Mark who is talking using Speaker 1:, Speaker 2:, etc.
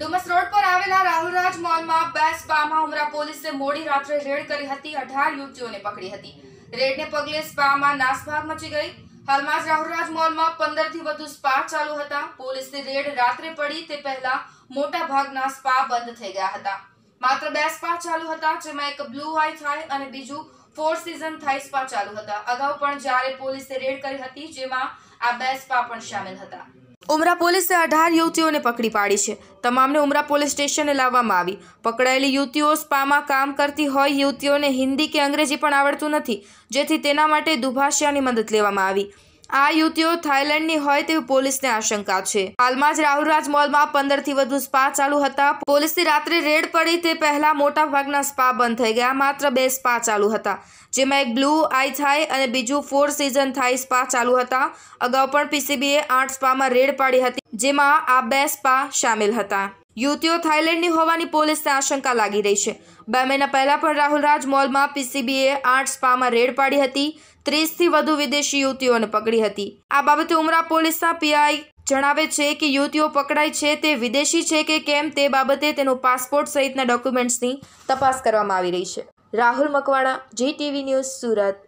Speaker 1: Dumas road પર આવેલા રાહુલરાજ મોલમાં બેસ સ્પામાં ઉમરા પોલીસે મોડી રાત્રે રેડ કરી હતી અઢાર યુવતીઓને પકડી હતી રેડને પગલે સ્પામાં નાસભાગ મચી ગઈ હાલમાં જ રાહુલરાજ મોલમાં પંદરથી વધુ સ્પા ચાલુ હતા પોલીસે રેડ રાત્રે પડી તે પહેલા મોટા ભાગના સ્પા બંધ થઈ ગયા હતા માત્ર બે સ્પા ચાલુ હતા જેમાં એક બ્લુ આઈ થાય અને બીજું ફોર સીઝન થાય સ્પા ચાલુ હતા અગાઉ પણ જ્યારે પોલીસે રેડ કરી હતી જેમાં આ બે સ્પા પણ સામેલ હતા ઉમરા પોલીસે અઢાર યુવતીઓને પકડી પાડી છે તમામને ઉમરા પોલીસ સ્ટેશને લાવવામાં આવી પકડાયેલી યુવતીઓ સ્પામાં કામ કરતી હોય યુવતીઓને હિન્દી કે અંગ્રેજી પણ આવડતું નથી જેથી તેના માટે દુભાષ્યાની મદદ લેવામાં આવી આ યુવતીઓ થાઈલેન્ડની હોય તેવી પોલીસને આશંકા છે હાલમાં જ રાહુલરાજ મોલમાં પંદરથી વધુ સ્પા ચાલુ હતા પોલીસની રાત્રે રેડ પડી તે પહેલા ભાગના સ્પા બંધ થઈ ગયા માત્ર બે સ્પા ચાલુ હતા જેમાં એક બ્લુ આઈ થાય અને બીજું ફોર સિઝન થાય સ્પા ચાલુ હતા અગાઉ પણ પીસીબીએ આઠ સ્પામાં રેડ પાડી હતી જેમાં આ બે સ્પા સામેલ હતા યુવતીઓ થાઇલેન્ડની હોવાની પોલીસને આશંકા લાગી રહી છે બે મહિના પહેલા પણ રાહુલ રાજ મોલમાં પીસીબીએ આઠ સ્પામાં રેડ પાડી હતી ત્રીસથી વધુ વિદેશી યુવતીઓને પકડી હતી આ બાબતે ઉમરા પોલીસના પીઆઈ જણાવે છે કે યુવતીઓ પકડાઈ છે તે વિદેશી છે કે કેમ તે બાબતે તેનો પાસપોર્ટ સહિતના ડોક્યુમેન્ટ્સની તપાસ કરવામાં આવી રહી છે રાહુલ મકવાણા જી ટીવી ન્યૂઝ સુરત